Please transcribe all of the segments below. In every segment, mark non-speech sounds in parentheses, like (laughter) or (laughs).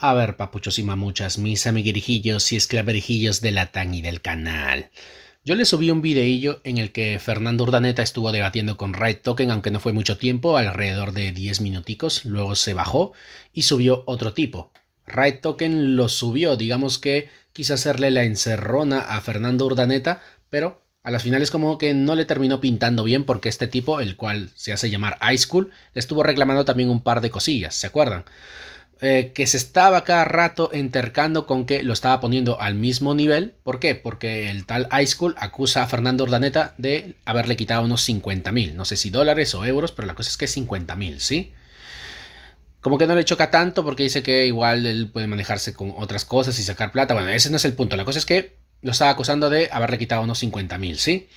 A ver, papuchos y mamuchas, mis amiguirijillos y esclaverijillos de la TAN y del canal. Yo le subí un videillo en el que Fernando Urdaneta estuvo debatiendo con Raid Token, aunque no fue mucho tiempo, alrededor de 10 minuticos, luego se bajó y subió otro tipo. right Token lo subió, digamos que quiso hacerle la encerrona a Fernando Urdaneta, pero a las finales como que no le terminó pintando bien porque este tipo, el cual se hace llamar High le estuvo reclamando también un par de cosillas, ¿se acuerdan? Eh, que se estaba cada rato entercando con que lo estaba poniendo al mismo nivel. ¿Por qué? Porque el tal School acusa a Fernando Ordaneta de haberle quitado unos 50 mil. No sé si dólares o euros, pero la cosa es que 50 mil, ¿sí? Como que no le choca tanto porque dice que igual él puede manejarse con otras cosas y sacar plata. Bueno, ese no es el punto. La cosa es que lo estaba acusando de haberle quitado unos 50 mil, ¿sí?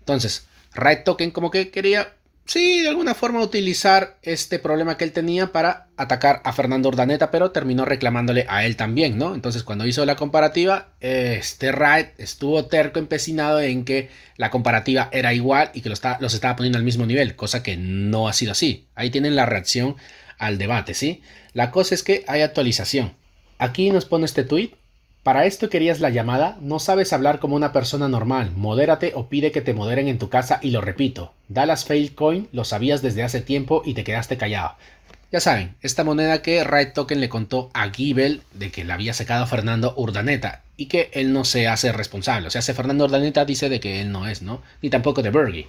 Entonces, Red Token como que quería sí, de alguna forma utilizar este problema que él tenía para atacar a Fernando Urdaneta, pero terminó reclamándole a él también, ¿no? Entonces, cuando hizo la comparativa, este Wright estuvo terco, empecinado en que la comparativa era igual y que los, los estaba poniendo al mismo nivel, cosa que no ha sido así. Ahí tienen la reacción al debate, ¿sí? La cosa es que hay actualización. Aquí nos pone este tweet para esto querías la llamada, no sabes hablar como una persona normal, modérate o pide que te moderen en tu casa y lo repito, Dallas Fake Coin lo sabías desde hace tiempo y te quedaste callado. Ya saben, esta moneda que Ray Token le contó a Gibel de que la había sacado Fernando Urdaneta y que él no se hace responsable. O sea, si Fernando Urdaneta dice de que él no es, ¿no? Ni tampoco de Bergie.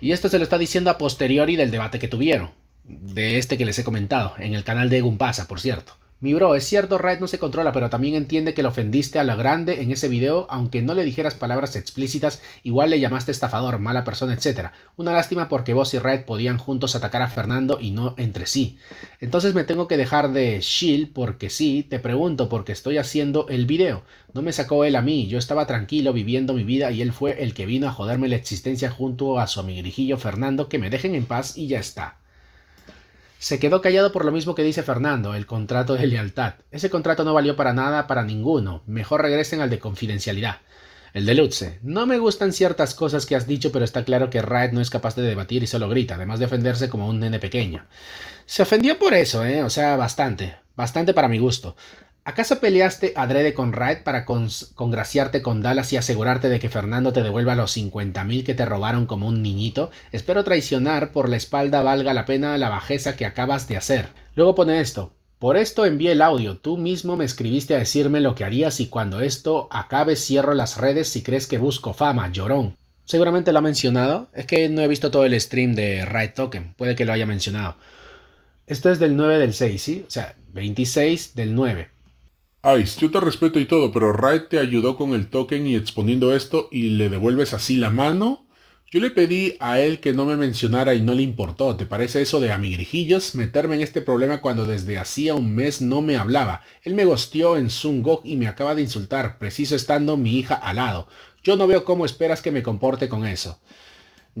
Y esto se lo está diciendo a posteriori del debate que tuvieron, de este que les he comentado, en el canal de Gumpasa, por cierto. Mi bro, es cierto, Red no se controla, pero también entiende que lo ofendiste a la grande en ese video, aunque no le dijeras palabras explícitas, igual le llamaste estafador, mala persona, etc. Una lástima porque vos y Red podían juntos atacar a Fernando y no entre sí. Entonces me tengo que dejar de shield porque sí, te pregunto porque estoy haciendo el video. No me sacó él a mí, yo estaba tranquilo viviendo mi vida y él fue el que vino a joderme la existencia junto a su amigrijillo Fernando, que me dejen en paz y ya está. Se quedó callado por lo mismo que dice Fernando, el contrato de lealtad. Ese contrato no valió para nada, para ninguno. Mejor regresen al de confidencialidad. El de Lutze. No me gustan ciertas cosas que has dicho, pero está claro que Raed no es capaz de debatir y solo grita, además de ofenderse como un nene pequeño. Se ofendió por eso, ¿eh? O sea, bastante. Bastante para mi gusto. ¿Acaso peleaste adrede con Raed para congraciarte con Dallas y asegurarte de que Fernando te devuelva los mil que te robaron como un niñito? Espero traicionar por la espalda valga la pena la bajeza que acabas de hacer. Luego pone esto. Por esto envié el audio, tú mismo me escribiste a decirme lo que harías y cuando esto acabe cierro las redes si crees que busco fama, llorón. Seguramente lo ha mencionado, es que no he visto todo el stream de Raid Token, puede que lo haya mencionado. Esto es del 9 del 6, ¿sí? O sea, 26 del 9. Ice, yo te respeto y todo, pero Raid te ayudó con el token y exponiendo esto y le devuelves así la mano. Yo le pedí a él que no me mencionara y no le importó. ¿Te parece eso de amigrijillos? Meterme en este problema cuando desde hacía un mes no me hablaba. Él me gosteó en Zungok y me acaba de insultar, preciso estando mi hija al lado. Yo no veo cómo esperas que me comporte con eso.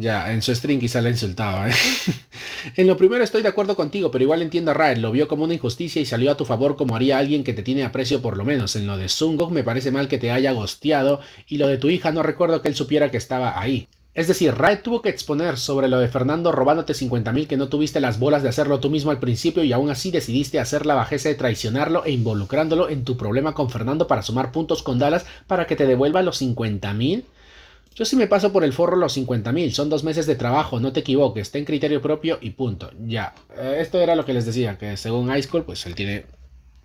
Ya, en su stream quizá le insultaba. ¿eh? (laughs) en lo primero estoy de acuerdo contigo, pero igual entiendo a Raed. Lo vio como una injusticia y salió a tu favor como haría alguien que te tiene aprecio por lo menos. En lo de Zungo me parece mal que te haya gosteado y lo de tu hija no recuerdo que él supiera que estaba ahí. Es decir, Raed tuvo que exponer sobre lo de Fernando robándote 50.000 que no tuviste las bolas de hacerlo tú mismo al principio y aún así decidiste hacer la bajeza de traicionarlo e involucrándolo en tu problema con Fernando para sumar puntos con Dallas para que te devuelva los 50.000. Yo sí me paso por el forro los 50.000, son dos meses de trabajo, no te equivoques, ten criterio propio y punto. Ya, eh, esto era lo que les decía, que según School, pues él tiene,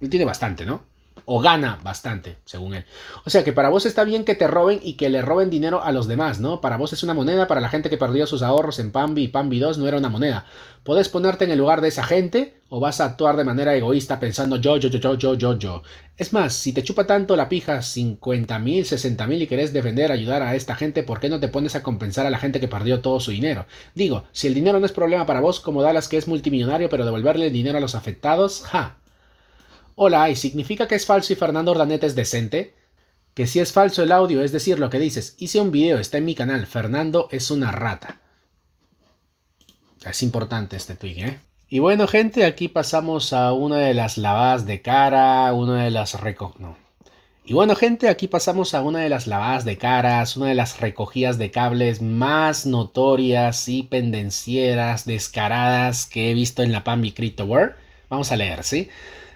él tiene bastante, ¿no? o gana bastante, según él. O sea que para vos está bien que te roben y que le roben dinero a los demás, ¿no? Para vos es una moneda, para la gente que perdió sus ahorros en Pambi y Pambi 2 no era una moneda. ¿Podés ponerte en el lugar de esa gente o vas a actuar de manera egoísta pensando yo, yo, yo, yo, yo, yo, yo? Es más, si te chupa tanto la pija 50 mil, 60 mil y querés defender, ayudar a esta gente, ¿por qué no te pones a compensar a la gente que perdió todo su dinero? Digo, si el dinero no es problema para vos como Dallas que es multimillonario, pero devolverle el dinero a los afectados, ja, Hola, ¿y significa que es falso y Fernando Ordanet es decente? Que si es falso el audio, es decir, lo que dices, hice un video, está en mi canal, Fernando es una rata. Es importante este tweet, ¿eh? Y bueno, gente, aquí pasamos a una de las lavadas de cara, una de las reco... Y bueno, gente, aquí pasamos a una de las lavadas de caras, una de las recogidas de cables más notorias y pendencieras, descaradas que he visto en la Pambi Crypto Vamos a leer, ¿sí?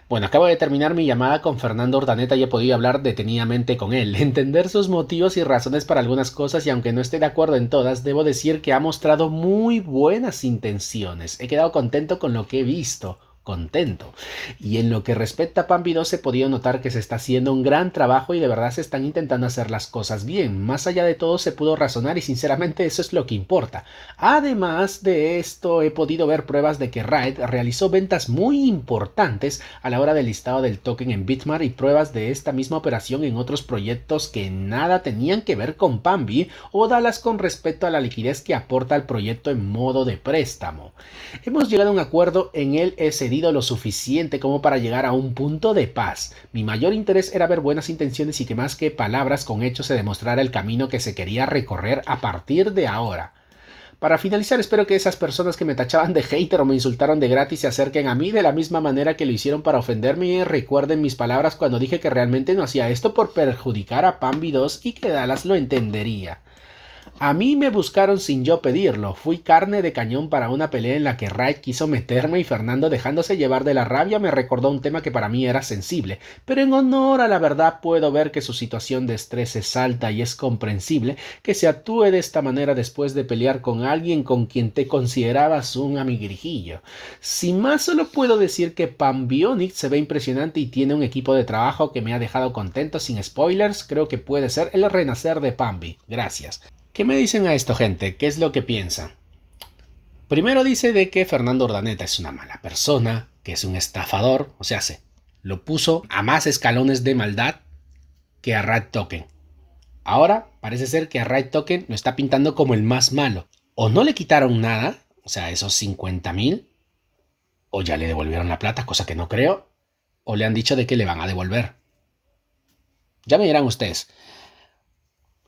Bueno, acabo de terminar mi llamada con Fernando Ordaneta y he podido hablar detenidamente con él, (laughs) entender sus motivos y razones para algunas cosas y aunque no esté de acuerdo en todas, debo decir que ha mostrado muy buenas intenciones. He quedado contento con lo que he visto contento. Y en lo que respecta a pambi 2 se podido notar que se está haciendo un gran trabajo y de verdad se están intentando hacer las cosas bien. Más allá de todo se pudo razonar y sinceramente eso es lo que importa. Además de esto he podido ver pruebas de que Raid realizó ventas muy importantes a la hora del listado del token en Bitmart y pruebas de esta misma operación en otros proyectos que nada tenían que ver con Pambi o Dallas con respecto a la liquidez que aporta el proyecto en modo de préstamo. Hemos llegado a un acuerdo en el SD lo suficiente como para llegar a un punto de paz. Mi mayor interés era ver buenas intenciones y que más que palabras con hechos se demostrara el camino que se quería recorrer a partir de ahora. Para finalizar, espero que esas personas que me tachaban de hater o me insultaron de gratis se acerquen a mí de la misma manera que lo hicieron para ofenderme y recuerden mis palabras cuando dije que realmente no hacía esto por perjudicar a Pambi 2 y que Dallas lo entendería. A mí me buscaron sin yo pedirlo, fui carne de cañón para una pelea en la que Ray quiso meterme y Fernando dejándose llevar de la rabia me recordó un tema que para mí era sensible, pero en honor a la verdad puedo ver que su situación de estrés es alta y es comprensible que se actúe de esta manera después de pelear con alguien con quien te considerabas un amigrijillo. Sin más solo puedo decir que Pambionic se ve impresionante y tiene un equipo de trabajo que me ha dejado contento sin spoilers, creo que puede ser el renacer de Pambi. Gracias. ¿Qué me dicen a esto, gente? ¿Qué es lo que piensan? Primero dice de que Fernando Ordaneta es una mala persona, que es un estafador, o sea, se lo puso a más escalones de maldad que a Rat Token. Ahora parece ser que a Rat Token lo está pintando como el más malo. O no le quitaron nada, o sea, esos 50 mil, o ya le devolvieron la plata, cosa que no creo, o le han dicho de que le van a devolver. Ya me dirán ustedes,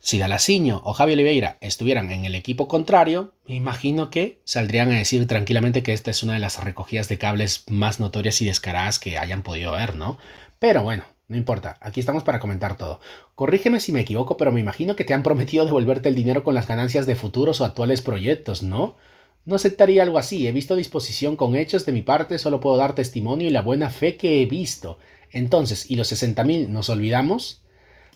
si Galasiño o Javi Oliveira estuvieran en el equipo contrario, me imagino que saldrían a decir tranquilamente que esta es una de las recogidas de cables más notorias y descaradas que hayan podido ver, ¿no? Pero bueno, no importa, aquí estamos para comentar todo. Corrígeme si me equivoco, pero me imagino que te han prometido devolverte el dinero con las ganancias de futuros o actuales proyectos, ¿no? No aceptaría algo así, he visto disposición con hechos de mi parte, solo puedo dar testimonio y la buena fe que he visto. Entonces, ¿y los 60.000 nos olvidamos?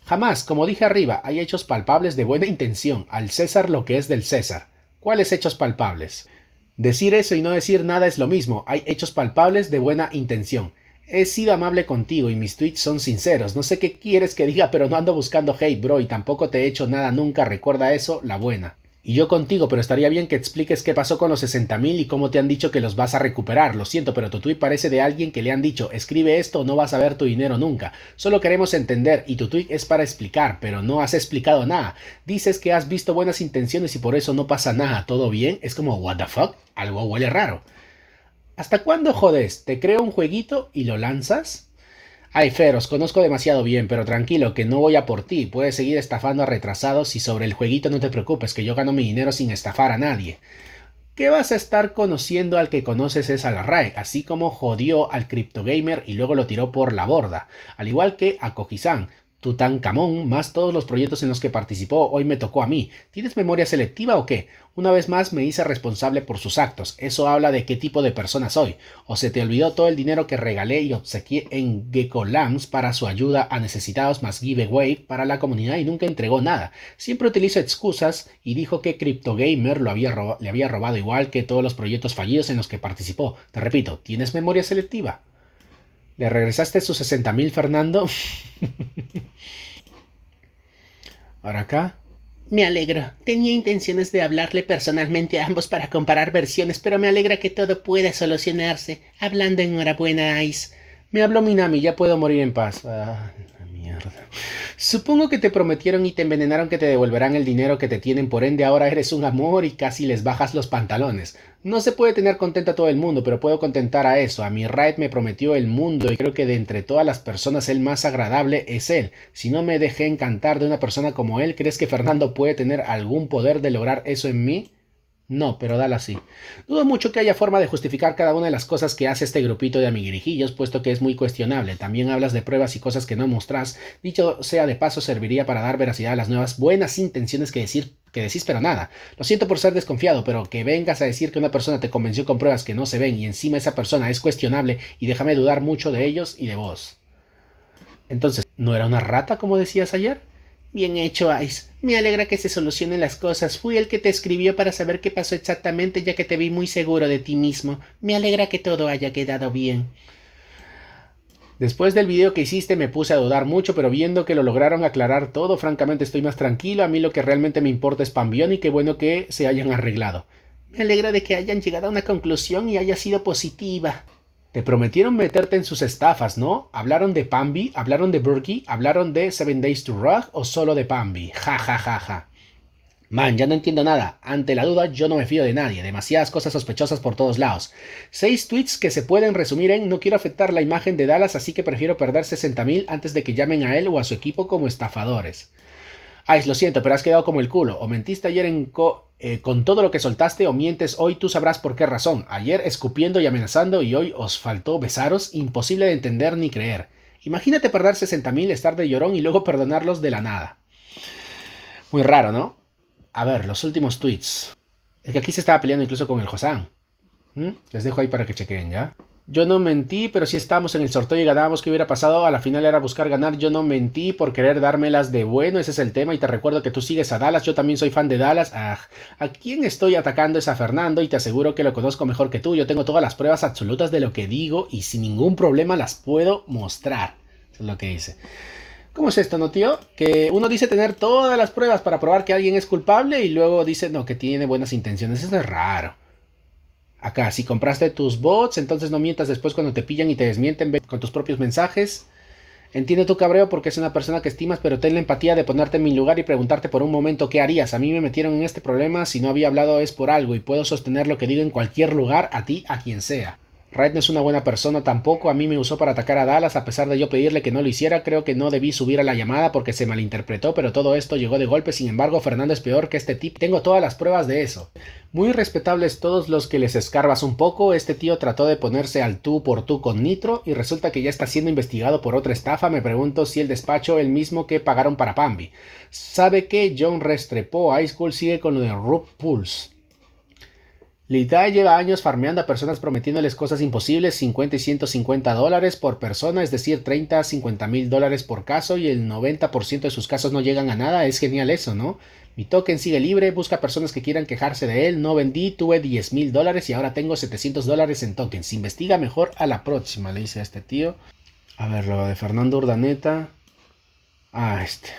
Jamás, como dije arriba, hay hechos palpables de buena intención, al César lo que es del César. ¿Cuáles hechos palpables? Decir eso y no decir nada es lo mismo, hay hechos palpables de buena intención. He sido amable contigo y mis tweets son sinceros, no sé qué quieres que diga, pero no ando buscando hate, bro, y tampoco te he hecho nada nunca, recuerda eso, la buena. Y yo contigo, pero estaría bien que expliques qué pasó con los 60.000 y cómo te han dicho que los vas a recuperar. Lo siento, pero tu tweet parece de alguien que le han dicho, escribe esto o no vas a ver tu dinero nunca. Solo queremos entender y tu tweet es para explicar, pero no has explicado nada. Dices que has visto buenas intenciones y por eso no pasa nada. ¿Todo bien? Es como, what the fuck? Algo huele raro. ¿Hasta cuándo jodes? ¿Te creo un jueguito y lo lanzas? Ay, Fer, conozco demasiado bien, pero tranquilo, que no voy a por ti. Puedes seguir estafando a retrasados y sobre el jueguito no te preocupes, que yo gano mi dinero sin estafar a nadie. ¿Qué vas a estar conociendo al que conoces es la RAE, así como jodió al CryptoGamer y luego lo tiró por la borda, al igual que a Kojisan, Tutankamón, más todos los proyectos en los que participó, hoy me tocó a mí. ¿Tienes memoria selectiva o qué? Una vez más me hice responsable por sus actos. Eso habla de qué tipo de persona soy. O se te olvidó todo el dinero que regalé y obsequié en Gecko para su ayuda a necesitados más giveaway para la comunidad y nunca entregó nada. Siempre utilizo excusas y dijo que CryptoGamer lo había le había robado igual que todos los proyectos fallidos en los que participó. Te repito, ¿tienes memoria selectiva? ¿Le regresaste sus 60 mil, Fernando? Ahora acá. Me alegro. Tenía intenciones de hablarle personalmente a ambos para comparar versiones, pero me alegra que todo pueda solucionarse. Hablando enhorabuena, Ice. Me habló Minami, ya puedo morir en paz. Ah. Supongo que te prometieron y te envenenaron que te devolverán el dinero que te tienen, por ende ahora eres un amor y casi les bajas los pantalones. No se puede tener contento a todo el mundo, pero puedo contentar a eso. A mi Raid me prometió el mundo y creo que de entre todas las personas el más agradable es él. Si no me dejé encantar de una persona como él, ¿crees que Fernando puede tener algún poder de lograr eso en mí? No, pero dala así. Dudo mucho que haya forma de justificar cada una de las cosas que hace este grupito de amiguirijillos, puesto que es muy cuestionable. También hablas de pruebas y cosas que no mostrás. Dicho sea de paso, serviría para dar veracidad a las nuevas buenas intenciones que decir que decís pero nada. Lo siento por ser desconfiado, pero que vengas a decir que una persona te convenció con pruebas que no se ven y encima esa persona es cuestionable y déjame dudar mucho de ellos y de vos. Entonces, ¿no era una rata como decías ayer? Bien hecho, Ice. Me alegra que se solucionen las cosas. Fui el que te escribió para saber qué pasó exactamente, ya que te vi muy seguro de ti mismo. Me alegra que todo haya quedado bien. Después del video que hiciste me puse a dudar mucho, pero viendo que lo lograron aclarar todo, francamente estoy más tranquilo. A mí lo que realmente me importa es Pambión y qué bueno que se hayan arreglado. Me alegra de que hayan llegado a una conclusión y haya sido positiva. Te prometieron meterte en sus estafas, ¿no? Hablaron de Pambi, hablaron de Burkey, hablaron de Seven Days to Rug o solo de Pambi. Ja, ja, ja, ja. Man, ya no entiendo nada. Ante la duda, yo no me fío de nadie. Demasiadas cosas sospechosas por todos lados. Seis tweets que se pueden resumir en no quiero afectar la imagen de Dallas, así que prefiero perder 60.000 antes de que llamen a él o a su equipo como estafadores. Ay, lo siento, pero has quedado como el culo. O mentiste ayer en co eh, con todo lo que soltaste o mientes hoy tú sabrás por qué razón. Ayer escupiendo y amenazando y hoy os faltó besaros, imposible de entender ni creer. Imagínate perder mil, estar de llorón y luego perdonarlos de la nada. Muy raro, ¿no? A ver, los últimos tweets. El que aquí se estaba peleando incluso con el Josán. ¿Mm? Les dejo ahí para que chequen, ¿ya? Yo no mentí, pero si estábamos en el sorteo y ganábamos. ¿Qué hubiera pasado? A la final era buscar ganar. Yo no mentí por querer dármelas de bueno. Ese es el tema. Y te recuerdo que tú sigues a Dallas. Yo también soy fan de Dallas. Ah, ¿A quién estoy atacando? Es a Fernando. Y te aseguro que lo conozco mejor que tú. Yo tengo todas las pruebas absolutas de lo que digo. Y sin ningún problema las puedo mostrar. Eso es lo que dice. ¿Cómo es esto, no, tío? Que uno dice tener todas las pruebas para probar que alguien es culpable. Y luego dice, no, que tiene buenas intenciones. Eso es raro acá. Si compraste tus bots, entonces no mientas después cuando te pillan y te desmienten con tus propios mensajes. Entiende tu cabreo porque es una persona que estimas, pero ten la empatía de ponerte en mi lugar y preguntarte por un momento qué harías. A mí me metieron en este problema, si no había hablado es por algo y puedo sostener lo que digo en cualquier lugar, a ti, a quien sea. Wright no es una buena persona tampoco, a mí me usó para atacar a Dallas a pesar de yo pedirle que no lo hiciera, creo que no debí subir a la llamada porque se malinterpretó, pero todo esto llegó de golpe, sin embargo Fernando es peor que este tip, tengo todas las pruebas de eso. Muy respetables todos los que les escarbas un poco, este tío trató de ponerse al tú por tú con Nitro y resulta que ya está siendo investigado por otra estafa, me pregunto si el despacho el mismo que pagaron para Pambi. ¿Sabe que John Restrepo High School sigue con lo de RuP Pulse? Litae lleva años farmeando a personas prometiéndoles cosas imposibles, 50 y 150 dólares por persona, es decir, 30 a 50 mil dólares por caso y el 90% de sus casos no llegan a nada, es genial eso, ¿no? Mi token sigue libre, busca personas que quieran quejarse de él, no vendí, tuve 10 mil dólares y ahora tengo 700 dólares en tokens, investiga mejor a la próxima, le dice a este tío. A ver, lo de Fernando Urdaneta. Ah, este.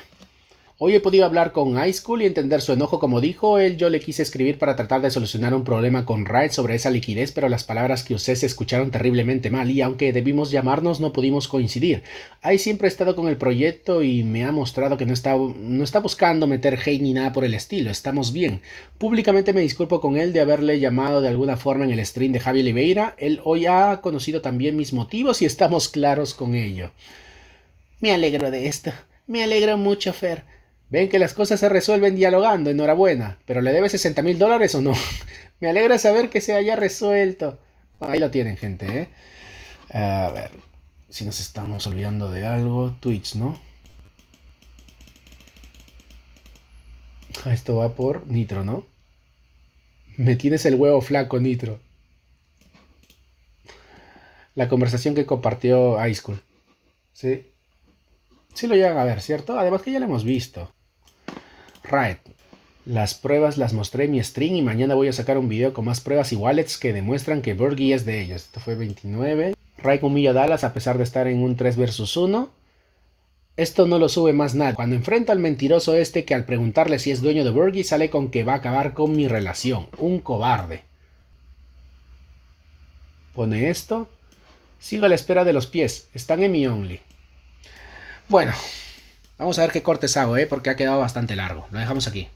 Hoy he podido hablar con High y entender su enojo. Como dijo él, yo le quise escribir para tratar de solucionar un problema con Wright sobre esa liquidez, pero las palabras que usé se escucharon terriblemente mal y aunque debimos llamarnos no pudimos coincidir. Hay siempre he estado con el proyecto y me ha mostrado que no está, no está buscando meter hate ni nada por el estilo. Estamos bien. Públicamente me disculpo con él de haberle llamado de alguna forma en el stream de Javi Oliveira. Él hoy ha conocido también mis motivos y estamos claros con ello. Me alegro de esto. Me alegro mucho, Fer. Ven que las cosas se resuelven dialogando, enhorabuena, pero le debe 60 mil dólares o no. (laughs) Me alegra saber que se haya resuelto. Ahí lo tienen, gente. ¿eh? A ver, si nos estamos olvidando de algo, Twitch, ¿no? Ah, esto va por Nitro, ¿no? Me tienes el huevo flaco, Nitro. La conversación que compartió iSchool. ¿Sí? Sí lo llegan a ver, ¿cierto? Además que ya lo hemos visto. Right. Las pruebas las mostré en mi string y mañana voy a sacar un video con más pruebas y wallets que demuestran que Bergy es de ellos. Esto fue 29. Riot humilla Dallas a pesar de estar en un 3 versus 1. Esto no lo sube más nada. Cuando enfrenta al mentiroso este que al preguntarle si es dueño de Bergy sale con que va a acabar con mi relación. Un cobarde. Pone esto. Sigo a la espera de los pies. Están en mi only. Bueno, Vamos a ver qué cortes hago, ¿eh? porque ha quedado bastante largo. Lo dejamos aquí.